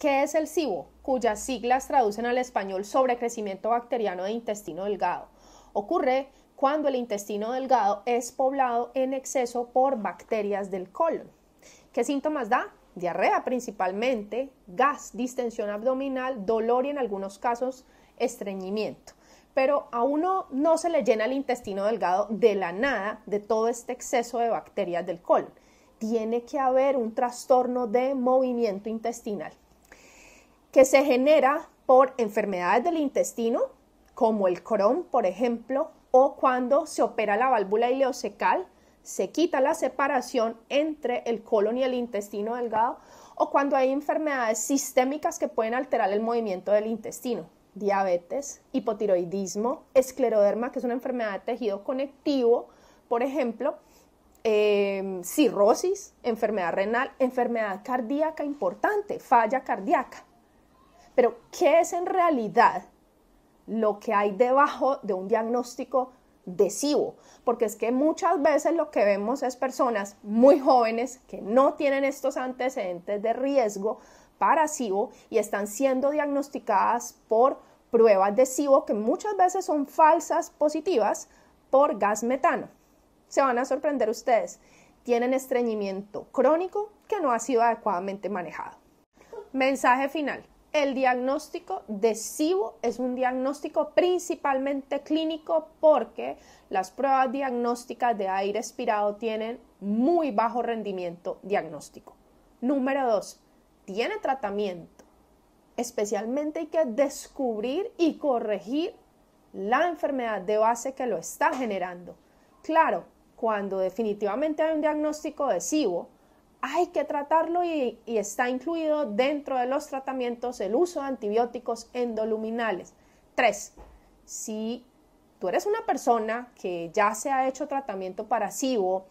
¿Qué es el SIBO? Cuyas siglas traducen al español sobre crecimiento bacteriano de intestino delgado. Ocurre cuando el intestino delgado es poblado en exceso por bacterias del colon. ¿Qué síntomas da? Diarrea principalmente, gas, distensión abdominal, dolor y en algunos casos estreñimiento. Pero a uno no se le llena el intestino delgado de la nada de todo este exceso de bacterias del colon. Tiene que haber un trastorno de movimiento intestinal que se genera por enfermedades del intestino, como el Crohn, por ejemplo, o cuando se opera la válvula ileocecal, se quita la separación entre el colon y el intestino delgado, o cuando hay enfermedades sistémicas que pueden alterar el movimiento del intestino, diabetes, hipotiroidismo, escleroderma, que es una enfermedad de tejido conectivo, por ejemplo, em, cirrosis, enfermedad renal, enfermedad cardíaca importante, falla cardíaca. Pero, ¿qué es en realidad lo que hay debajo de un diagnóstico de cibo, Porque es que muchas veces lo que vemos es personas muy jóvenes que no tienen estos antecedentes de riesgo para SIBO y están siendo diagnosticadas por pruebas de SIBO que muchas veces son falsas positivas por gas metano. Se van a sorprender ustedes, tienen estreñimiento crónico que no ha sido adecuadamente manejado. Mensaje final el diagnóstico de SIBO es un diagnóstico principalmente clínico porque las pruebas diagnósticas de aire expirado tienen muy bajo rendimiento diagnóstico. Número dos, tiene tratamiento. Especialmente hay que descubrir y corregir la enfermedad de base que lo está generando. Claro, cuando definitivamente hay un diagnóstico de SIBO, hay que tratarlo y, está incluido dentro de los tratamientos el uso de antibióticos endoluminales. Tres, Si tú eres una persona que ya se ha hecho tratamiento para SIBO,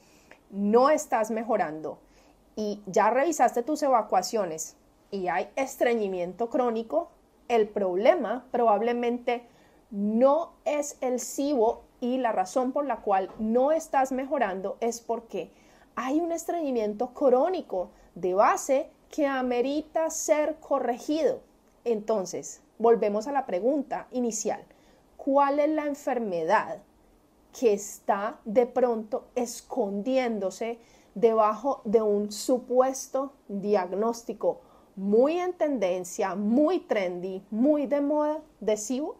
no estás mejorando y ya revisaste tus evacuaciones y hay estreñimiento crónico, el problema probablemente no es el SIBO y la razón por la cual no estás mejorando es porque hay un estreñimiento crónico de base que amerita ser corregido. Entonces, volvemos a la pregunta inicial. ¿Cuál es la enfermedad que está de pronto escondiéndose debajo de un supuesto diagnóstico muy en tendencia, muy trendy, muy de moda, de